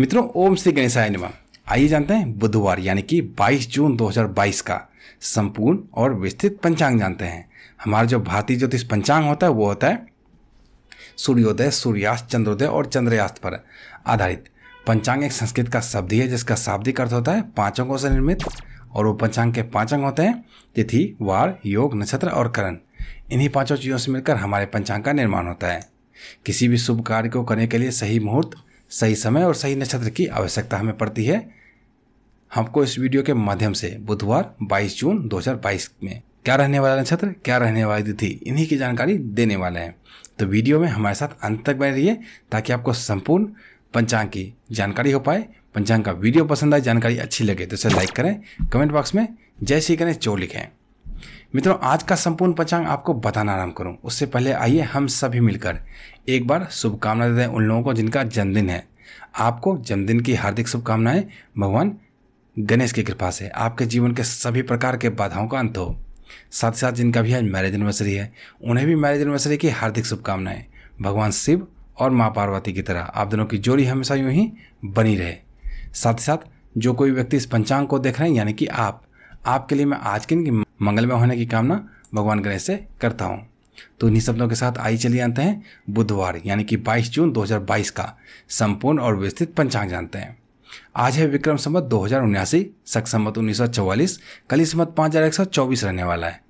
मित्रों ओम श्री गणेशाय नमः आइए जानते हैं बुधवार यानी कि 22 जून 2022 का संपूर्ण और विस्तृत पंचांग जानते हैं हमारा जो भारतीय ज्योतिष पंचांग होता है वो होता है सूर्योदय सूर्यास्त चंद्रोदय और चंद्रयास्त पर आधारित पंचांग एक संस्कृत का शब्द है जिसका शाब्दिक अर्थ होता है पांच अंगों से निर्मित और वो पंचांग के पांच अंग होते हैं तिथि वार योग नक्षत्र और करण इन्हीं पांचों चीज़ों से मिलकर हमारे पंचांग का निर्माण होता है किसी भी शुभ कार्य को करने के लिए सही मुहूर्त सही समय और सही नक्षत्र की आवश्यकता हमें पड़ती है हमको इस वीडियो के माध्यम से बुधवार 22 जून 2022 में क्या रहने वाला नक्षत्र क्या रहने वाली तिथि इन्हीं की जानकारी देने वाले हैं तो वीडियो में हमारे साथ अंत तक बने रहिए ताकि आपको संपूर्ण पंचांग की जानकारी हो पाए पंचांग का वीडियो पसंद आए जानकारी अच्छी लगे तो इसे लाइक करें कमेंट बॉक्स में जय श्री गणेश चो लिखें मित्रों आज का संपूर्ण पंचांग आपको बताना आरम्भ करूं उससे पहले आइए हम सभी मिलकर एक बार शुभकामना देते हैं उन लोगों को जिनका जन्मदिन है आपको जन्मदिन की हार्दिक शुभकामनाएं भगवान गणेश की कृपा से आपके जीवन के सभी प्रकार के बाधाओं का अंत हो साथ साथ जिनका भी आज मैरिज एनिवर्सरी है उन्हें भी मैरिज एनिवर्सरी की हार्दिक शुभकामनाएं भगवान शिव और माँ पार्वती की तरह आप दोनों की जोड़ी हमेशा यूं ही बनी रहे साथ ही साथ जो कोई व्यक्ति इस पंचांग को देख रहे हैं यानी कि आप आपके लिए मैं आज के मंगलमय होने की कामना भगवान गणेश से करता हूँ तो इन्हीं शब्दों के साथ आई चलिए जानते हैं बुधवार यानी कि 22 जून 2022 का संपूर्ण और विस्तृत पंचांग जानते हैं आज है विक्रम संबत दो हजार उन्यासी सख संबत उन्नीस सौ चौवालीस कली पाँच हजार एक सौ चौबीस रहने वाला है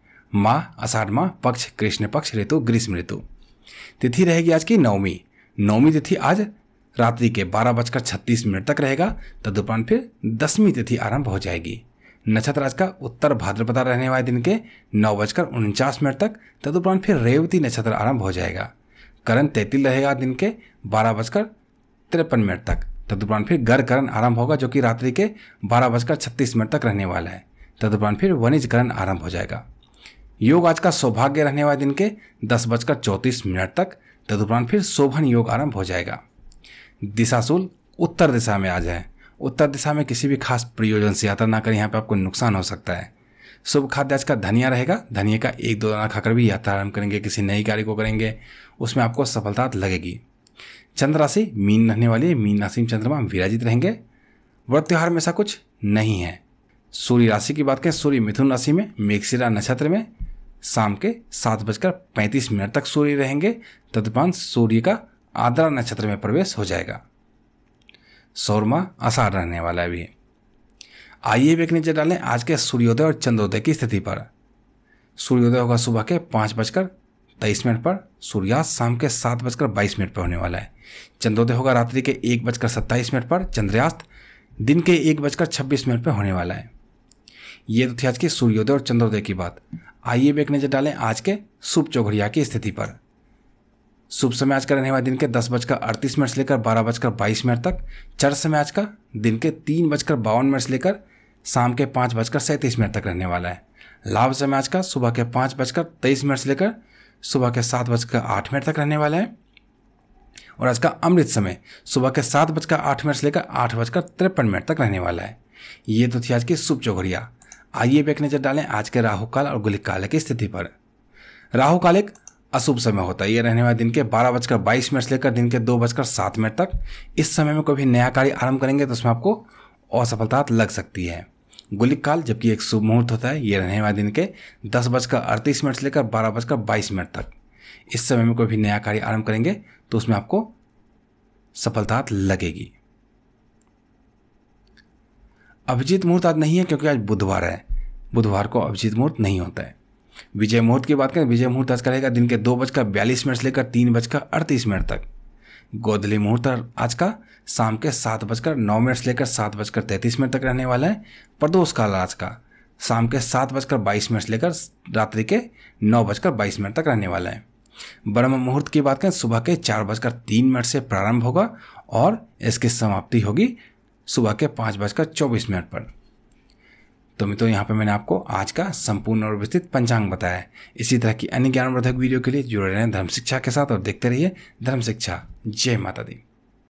माँ आषाढ़ माह पक्ष कृष्ण पक्ष ऋतु ग्रीष्म ऋतु तिथि रहेगी आज की नवमी नवमी तिथि आज रात्रि के बारह बजकर छत्तीस मिनट तक रहेगा तदुपरांत फिर दसवीं तिथि आरंभ हो जाएगी नक्षत्र आज का उत्तर भाद्रपदा रहने वाले दिन के नौ बजकर उनचास मिनट तक तदुपरांत फिर रेवती नक्षत्र आरंभ हो जाएगा करण तैतिल रहेगा दिन के बारह बजकर तिरपन मिनट तक तदुपरांत फिर गर करण आरंभ होगा जो कि रात्रि के बारह बजकर छत्तीस मिनट तक रहने वाला है तदुपरांत फिर वनिज करण आरंभ हो जाएगा योग आज का सौभाग्य रहने वाले दिन के दस बजकर चौंतीस मिनट तक तदुपरांत फिर शोभन योग आरंभ हो जाएगा दिशाशूल उत्तर दिशा में आज है उत्तर दिशा में किसी भी खास प्रयोजन से यात्रा ना करें यहाँ पर आपको नुकसान हो सकता है शुभ खाद्य आज का धनिया रहेगा धनिया का एक दो दाना खाकर भी यात्रा आरम्भ करेंगे किसी नई कार्य को करेंगे उसमें आपको सफलता लगेगी चंद्र राशि मीन रहने वाली है मीन राशि में चंद्रमा विराजित रहेंगे व्रत त्यौहार में ऐसा कुछ नहीं है सूर्य राशि की बात करें सूर्य मिथुन राशि में मेघशिरा नक्षत्र में शाम के सात बजकर पैंतीस मिनट तक सूर्य रहेंगे तदुपरांत सूर्य का आद्रा नक्षत्र में प्रवेश हो जाएगा सौरमा आसार रहने वाला है भी आइए भी एक नीचे डालें आज के सूर्योदय और चंद्रोदय की स्थिति पर सूर्योदय होगा सुबह के पाँच बजकर तेईस मिनट पर सूर्यास्त शाम के सात बजकर बाईस मिनट पर होने वाला है चंद्रोदय होगा रात्रि के एक बजकर सत्ताईस मिनट पर चंद्रयास्त दिन के एक बजकर छब्बीस मिनट पर होने वाला है ये तो थी आज की सूर्योदय और चंद्रोदय की बात आइए भी एक नजर डालें आज के शुभ चौघड़िया की स्थिति पर शुभ समय आज का रहने वाला दिन के दस बजकर अड़तीस मिनट से लेकर बारह बजकर बाईस मिनट तक चर समय आज का दिन के तीन बजकर बावन मिनट से लेकर शाम के पाँच बजकर सैंतीस मिनट तक रहने वाला है लाभ समय आज का सुबह के पाँच बजकर तेईस मिनट से लेकर सुबह के सात बजकर आठ मिनट तक रहने वाला है और आज का अमृत समय सुबह के सात बजकर आठ मिनट से लेकर आठ बजकर तिरपन मिनट तक रहने वाला है ये तो थी आज की शुभ चौघड़िया आइए एक नज़र डालें आज के राहु काल और गुलिक काल की स्थिति पर राहु काल एक अशुभ समय होता है ये रहने वाला दिन के बारह बजकर बाईस मिनट से लेकर दिन के दो बजकर सात मिनट तक इस समय में कोई भी नया कार्य आरंभ करेंगे तो उसमें आपको असफलता लग सकती है गुलिक काल जबकि एक शुभ मुहूर्त होता है ये रहने वाले दिन के दस बजकर अड़तीस मिनट से लेकर बारह बजकर बाईस मिनट तक इस समय में कोई भी नया कार्य आरंभ करेंगे तो उसमें आपको सफलता लगेगी अभिजीत मुहूर्त आज नहीं है क्योंकि आज बुधवार है बुधवार को अभिजीत मुहूर्त नहीं होता है विजय मुहूर्त की बात करें विजय मुहूर्त आज करेगा दिन के दो बजकर बयालीस मिनट से लेकर तीन बजकर अड़तीस मिनट तक गोदली मुहूर्त आज का शाम के सात बजकर नौ मिनट से लेकर सात बजकर तैंतीस मिनट तक रहने वाला है प्रदोष काल आज का शाम के सात बजकर बाईस मिनट से लेकर रात्रि के नौ बजकर बाईस मिनट तक रहने वाला है ब्रह्म मुहूर्त की बात करें सुबह के चार बजकर तीन मिनट से प्रारंभ होगा और इसकी समाप्ति होगी सुबह के पाँच बजकर चौबीस मिनट पर तो मित्रों यहाँ पर मैंने आपको आज का संपूर्ण और विस्तृत पंचांग बताया है इसी तरह की अन्य ज्ञानवर्धक वीडियो के लिए जुड़े रहें धर्म शिक्षा के साथ और देखते रहिए धर्म शिक्षा जय माता दी